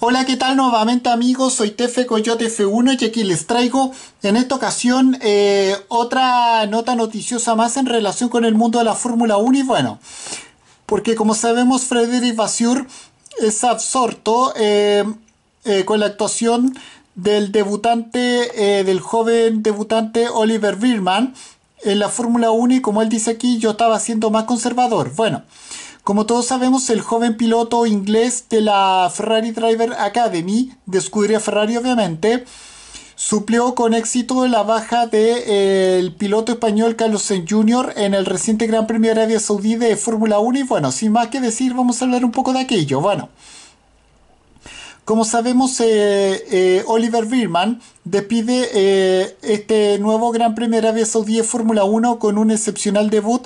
Hola, ¿qué tal nuevamente amigos? Soy Tefe Coyote F1 y aquí les traigo en esta ocasión eh, otra nota noticiosa más en relación con el mundo de la Fórmula 1 y bueno, porque como sabemos Frederic basur es absorto eh, eh, con la actuación del debutante, del joven debutante Oliver Birman en la Fórmula 1 y como él dice aquí yo estaba siendo más conservador. Bueno. Como todos sabemos, el joven piloto inglés de la Ferrari Driver Academy, de Ferrari obviamente, suplió con éxito la baja del de, eh, piloto español Carlos Sainz Jr. en el reciente Gran Premio Arabia Saudí de Fórmula 1 y bueno, sin más que decir, vamos a hablar un poco de aquello. Bueno. Como sabemos, eh, eh, Oliver Birman despide este nuevo Gran Premio Arabia Saudí de Fórmula 1 con un excepcional debut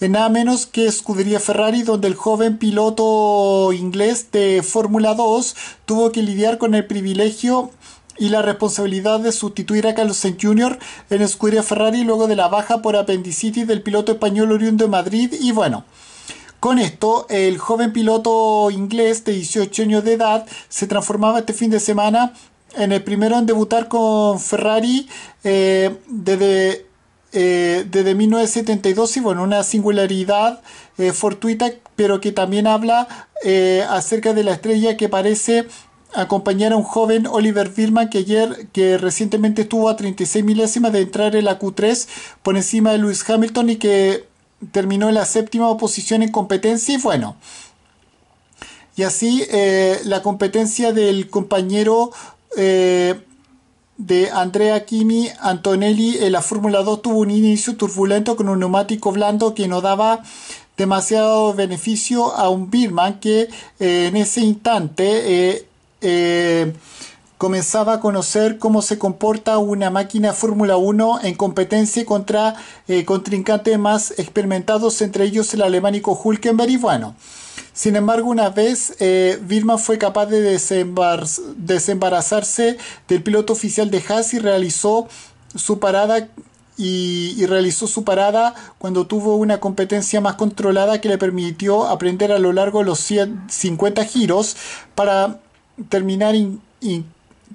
en nada menos que Escudería Ferrari, donde el joven piloto inglés de Fórmula 2 tuvo que lidiar con el privilegio y la responsabilidad de sustituir a Carlos Sainz Jr. en Escudería Ferrari luego de la baja por apendicitis del piloto español oriundo de Madrid y bueno. Con esto, el joven piloto inglés de 18 años de edad se transformaba este fin de semana en el primero en debutar con Ferrari eh, desde eh, desde 1972 y bueno, una singularidad eh, fortuita, pero que también habla eh, acerca de la estrella que parece acompañar a un joven Oliver Firman que ayer que recientemente estuvo a 36 milésimas de entrar en la Q3 por encima de Lewis Hamilton y que terminó en la séptima posición en competencia y bueno y así la competencia del compañero de Andrea Kimi Antonelli en la Fórmula 2 tuvo un inicio turbulento con un neumático blando que no daba demasiado beneficio a un Birman que eh, en ese instante eh, eh, comenzaba a conocer cómo se comporta una máquina Fórmula 1 en competencia contra contrincantes más experimentados, entre ellos el alemánico Hulkenberg y bueno. Sin embargo, una vez eh, fue capaz de desembarazarse del piloto oficial de Haas y realizó su parada y, realizó su parada cuando tuvo una competencia más controlada que le permitió aprender a lo largo de los 50 giros para terminar en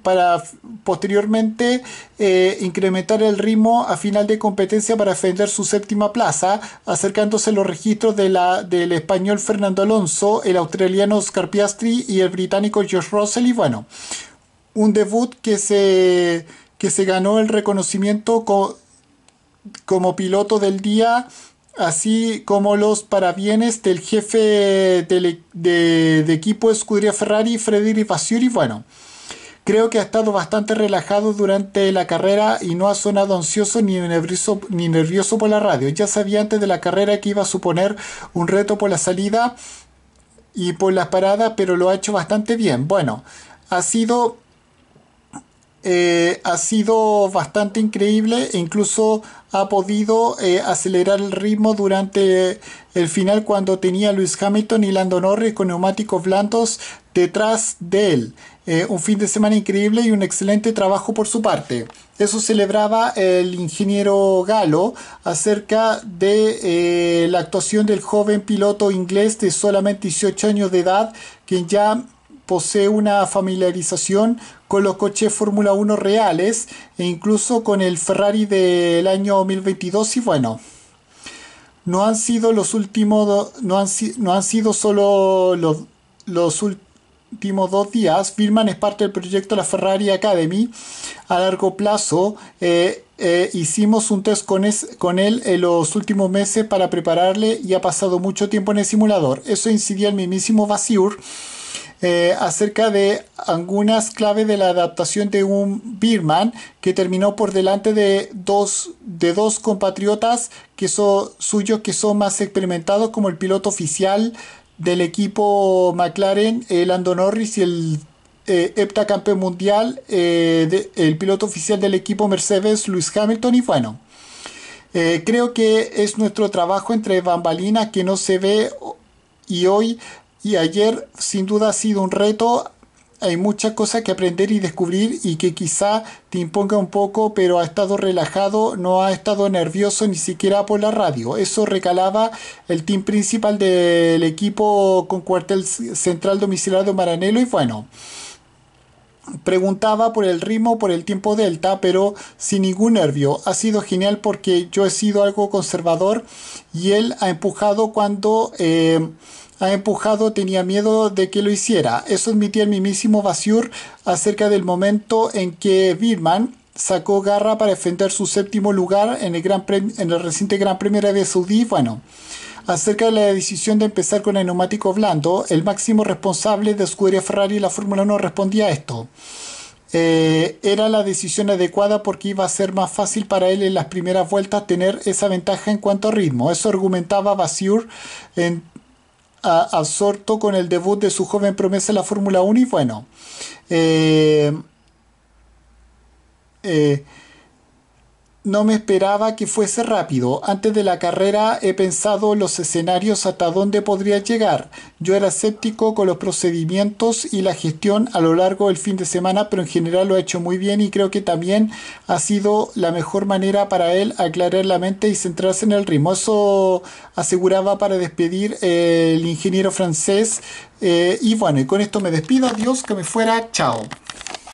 para posteriormente eh, incrementar el ritmo a final de competencia para defender su séptima plaza, acercándose los registros de la, del español Fernando Alonso, el australiano Oscar Piastri y el británico George Russell. Y bueno, un debut que se, que se ganó el reconocimiento como piloto del día así como los parabienes del jefe e, de, equipo Escudería Ferrari, Frederic y Bueno, Creo que ha estado bastante relajado durante la carrera y no ha sonado ansioso ni nervioso, por la radio. Ya sabía antes de la carrera que iba a suponer un reto por la salida y por las paradas, pero lo ha hecho bastante bien. Bueno, ha sido, eh, ha sido bastante increíble e incluso ha podido eh, acelerar el ritmo durante el final cuando tenía Luis Hamilton y Lando Norris con neumáticos blandos detrás de él. Eh, un fin de semana increíble y un excelente trabajo por su parte. Eso celebraba el ingeniero Galo acerca de eh, la actuación del joven piloto inglés de solamente 18 años de edad, quien ya posee una familiarización con los coches Fórmula 1 reales e incluso con el Ferrari del año 2022 y bueno. No han sido los últimos, no han, no han sido solo los, los últimos últimos dos días. Birman es parte del proyecto de la Ferrari Academy a largo plazo. Eh, eh, hicimos un test con, él en los últimos meses para prepararle y ha pasado mucho tiempo en el simulador. Eso incidía el mismísimo Basiur eh, acerca de algunas claves de la adaptación de un Birman que terminó por delante de dos, de dos compatriotas que son, suyos que son más experimentados como el piloto oficial del equipo McLaren, el Lando Norris y el eh, heptacampeón mundial, eh, el piloto oficial del equipo Mercedes, Luis Hamilton. Y bueno, eh, creo que es nuestro trabajo entre bambalinas que no se ve y hoy y ayer sin duda ha sido un reto hay muchas cosas que aprender y descubrir y que quizá te imponga un poco, pero ha estado relajado, no ha estado nervioso ni siquiera por la radio. Eso recalaba el team principal del equipo con cuartel central domiciliado Maranelo y bueno. Preguntaba por el ritmo, por el tiempo delta, pero sin ningún nervio. Ha sido genial porque yo he sido algo conservador y él ha empujado cuando eh, ha empujado tenía miedo de que lo hiciera. Eso admitía el mismísimo Basiur... acerca del momento en que Birman sacó garra para defender su séptimo lugar en el, reciente Gran Premio de Arabia Saudí. Bueno, acerca de la decisión de empezar con el neumático blando, el máximo responsable de escudería Ferrari y la Fórmula 1 respondía a esto. Eh, era la decisión adecuada porque iba a ser más fácil para él en las primeras vueltas tener esa ventaja en cuanto a ritmo. Eso argumentaba Basiur... en a, absorto con el debut de su joven promesa en la Fórmula 1 y bueno, eh, eh, no me esperaba que fuese rápido. Antes de la carrera he pensado los escenarios hasta dónde podría llegar. Yo era escéptico con los procedimientos y la gestión a lo largo del fin de semana, pero en general lo ha hecho muy bien y creo que también ha sido la mejor manera para él aclarar la mente y centrarse en el ritmo. Eso aseguraba para despedir el ingeniero francés. Eh, y bueno, y con esto me despido. Adiós, que me fuera. Chao.